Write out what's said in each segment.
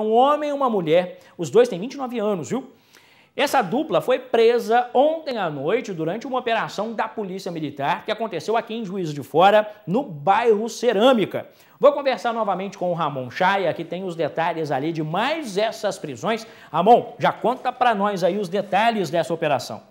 um homem e uma mulher, os dois têm 29 anos, viu? Essa dupla foi presa ontem à noite durante uma operação da Polícia Militar que aconteceu aqui em Juiz de Fora, no bairro Cerâmica. Vou conversar novamente com o Ramon Chaia, que tem os detalhes ali de mais essas prisões. Ramon, já conta para nós aí os detalhes dessa operação.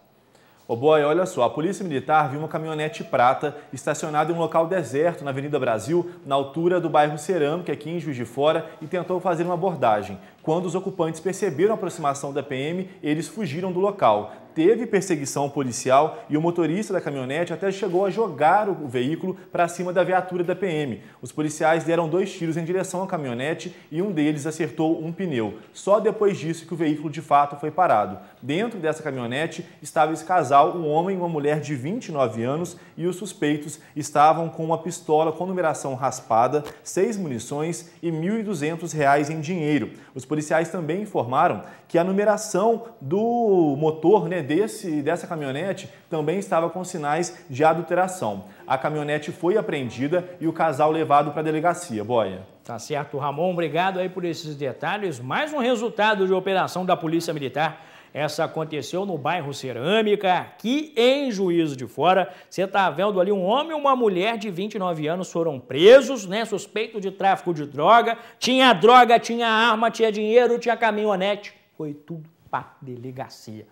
Ô oh boy, olha só, a Polícia Militar viu uma caminhonete prata estacionada em um local deserto na Avenida Brasil, na altura do bairro Cerâmica, aqui em Juiz de Fora, e tentou fazer uma abordagem. Quando os ocupantes perceberam a aproximação da PM, eles fugiram do local teve perseguição policial e o motorista da caminhonete até chegou a jogar o veículo para cima da viatura da PM. Os policiais deram dois tiros em direção à caminhonete e um deles acertou um pneu. Só depois disso que o veículo de fato foi parado. Dentro dessa caminhonete estava esse casal, um homem e uma mulher de 29 anos, e os suspeitos estavam com uma pistola com numeração raspada, seis munições e R$ 1.200 em dinheiro. Os policiais também informaram que a numeração do motor né, desse, dessa caminhonete também estava com sinais de adulteração. A caminhonete foi apreendida e o casal levado para a delegacia. Boia. Tá certo, Ramon. Obrigado aí por esses detalhes. Mais um resultado de operação da Polícia Militar essa aconteceu no bairro Cerâmica, aqui em Juízo de Fora. Você está vendo ali um homem e uma mulher de 29 anos foram presos, né? Suspeito de tráfico de droga. Tinha droga, tinha arma, tinha dinheiro, tinha caminhonete. Foi tudo para delegacia.